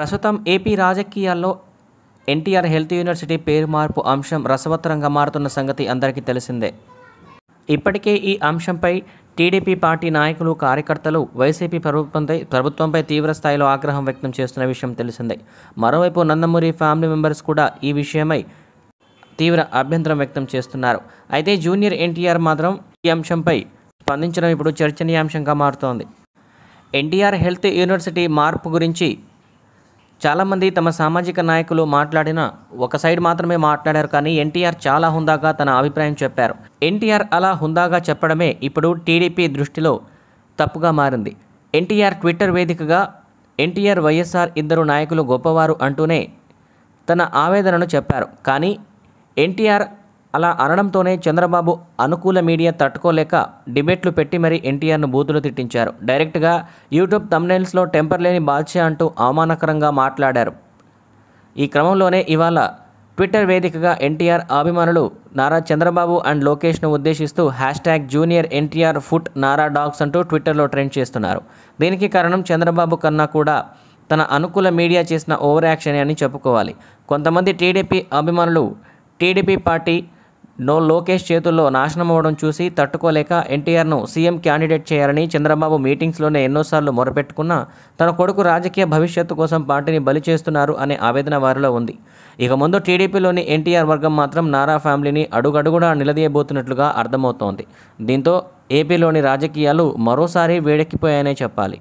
ప్రస్తుతం ఏపీ రాజకీయాల్లో NTR health university పేరు మార్పు అంశం రసవత్తరంగా మారుతున్న సంగతి అందరికీ తెలిసిందే ఇప్పటికే ఈ అంశంపై టీడీపీ పార్టీ నాయకులు కార్యకర్తలు వైసీపీ ప్రభుత్వంపై ప్రభుత్వంపై తీవ్రస్థాయిలో ఆగ్రహం వ్యక్తం చేస్తున్న విషయం తెలిసిందే మరోవైపు నందమూరి ఫ్యామిలీ మెంబర్స్ కూడా ఈ విషయమై తీవ్ర అభ్యంతరం వ్యక్తం చేస్తున్నారు అయితే జూనియర్ ఎన్టీఆర్ మాత్రం ఈ అంశంపై స్పందించడం ఇప్పుడు చర్చనీయాంశంగా మారుతోంది ఎన్టీఆర్ హెల్త్ యూనివర్సిటీ మార్పు గురించి చాలామంది తమ సామాజిక నాయకులు మాట్లాడిన ఒక సైడ్ మాత్రమే మాట్లాడారు కానీ ఎన్టీఆర్ చాలా హుందాగా తన అభిప్రాయం చెప్పారు ఎన్టీఆర్ అలా హుందాగా చెప్పడమే ఇప్పుడు టీడీపీ దృష్టిలో తప్పుగా మారింది ఎన్టీఆర్ ట్విట్టర్ వేదికగా ఎన్టీఆర్ వైఎస్ఆర్ ఇద్దరు నాయకులు గొప్పవారు అంటూనే తన ఆవేదనను చెప్పారు కానీ ఎన్టీఆర్ అలా అనడంతోనే చంద్రబాబు అనుకూల మీడియా తట్టుకోలేక డిబేట్లు పెట్టి మరీ ఎన్టీఆర్ను బూతులు తిట్టించారు డైరెక్ట్గా యూట్యూబ్ తమ్నైల్స్లో టెంపర్ లేని బాద్షా అంటూ అవమానకరంగా మాట్లాడారు ఈ క్రమంలోనే ఇవాళ ట్విట్టర్ వేదికగా ఎన్టీఆర్ అభిమానులు నారా చంద్రబాబు అండ్ లోకేష్ను ఉద్దేశిస్తూ hashtag junior NTR foot Nara dogs అంటూ ట్విట్టర్లో ట్రెండ్ చేస్తున్నారు దీనికి కారణం చంద్రబాబు కన్నా కూడా తన అనుకూల మీడియా చేసిన ఓవర్ యాక్షన్ అని చెప్పుకోవాలి కొంతమంది టీడీపీ అభిమానులు టీడీపీ పార్టీ నో లోకేష్ చేతుల్లో నాశనం అవ్వడం చూసి తట్టుకోలేక ఎన్టీఆర్ను సీఎం క్యాండిడేట్ చేయాలని చంద్రబాబు మీటింగ్స్లోనే ఎన్నోసార్లు మొరపెట్టుకున్నా తన కొడుకు రాజకీయ భవిష్యత్తు కోసం పార్టీని బలి చేస్తున్నారు అనే ఆవేదన వారిలో ఉంది ఇక ముందు టీడీపీలోని ఎన్టీఆర్ వర్గం మాత్రం నారా ఫ్యామిలీని అడుగడుగుడా నిలదీయబోతున్నట్లుగా అర్థమవుతోంది దీంతో ఏపీలోని రాజకీయాలు మరోసారి వేడెక్కిపోయాయనే చెప్పాలి